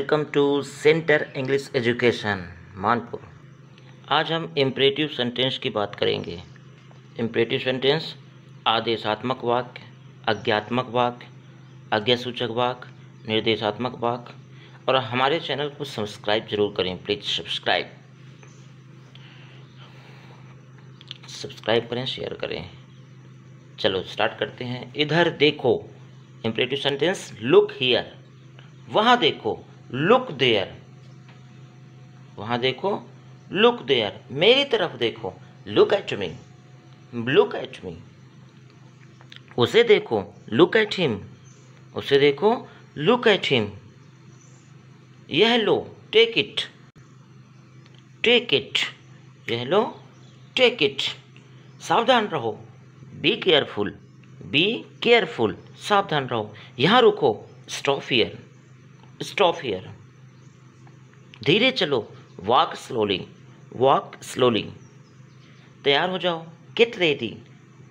welcome to centre English education Manpur आज हम imperative sentence की बात करेंगे इम्परेटिव सेंटेंस आदेशात्मक वाक्य अज्ञात्मक वाक्य अज्ञासूचक वाक्य निर्देशात्मक वाक्य और हमारे चैनल को सब्सक्राइब जरूर करें प्लीज़ सब्सक्राइब सब्सक्राइब करें शेयर करें चलो स्टार्ट करते हैं इधर देखो इम्परेटिव सेंटेंस लुक हियर वहाँ देखो लुक देयर वहां देखो लुक देयर मेरी तरफ देखो look at me look at me उसे देखो लुक एट हिम उसे देखो लुक एट हिम यह लो टेक इट टेक इट यह लो टेक इट सावधान रहो बी केयरफुल बी केयरफुल सावधान रहो यहाँ रुको स्टॉप हियर स्टॉप हेयर धीरे चलो वॉक स्लोली वॉक स्लोली तैयार हो जाओ get ready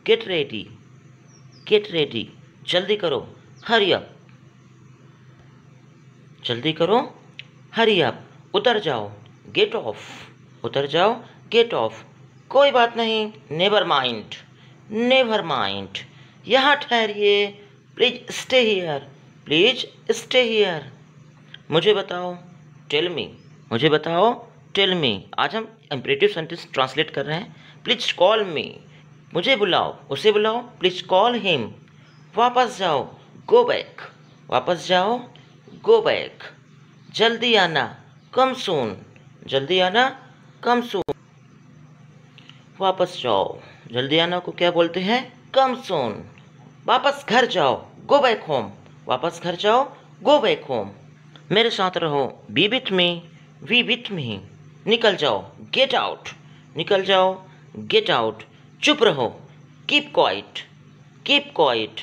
get ready get ready जल्दी करो हरी अप जल्दी करो हरी अप उतर जाओ गेट ऑफ उतर जाओ गेट ऑफ कोई बात नहीं नेवर माइंड नेवर माइंड यहाँ ठहरिए please stay here please stay here मुझे बताओ टेल मी मुझे बताओ टेल मी आज हम इम्परेटिव सेंटेंस ट्रांसलेट कर रहे हैं प्लीज कॉल मी मुझे बुलाओ उसे बुलाओ प्लीज कॉल हिम वापस जाओ गो बैक वापस जाओ गो बैक जल्दी आना कम सुन जल्दी आना कम सुन वापस जाओ जल्दी आना को क्या बोलते हैं कम सुन वापस घर जाओ गो बैक होम वापस घर जाओ गो बैक होम मेरे साथ रहो be with me be with me निकल जाओ गेट आउट निकल जाओ गेट आउट चुप रहो कीप क्वाइट कीप क्वाइट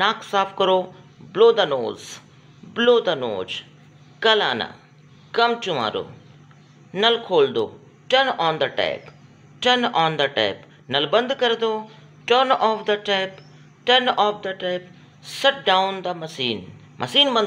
नाक साफ करो blow the nose blow the nose कल आना कम टुमारो नल खोल दो turn on the tap turn on the tap नल बंद कर दो turn off the tap turn off the tap shut down the machine machine बंद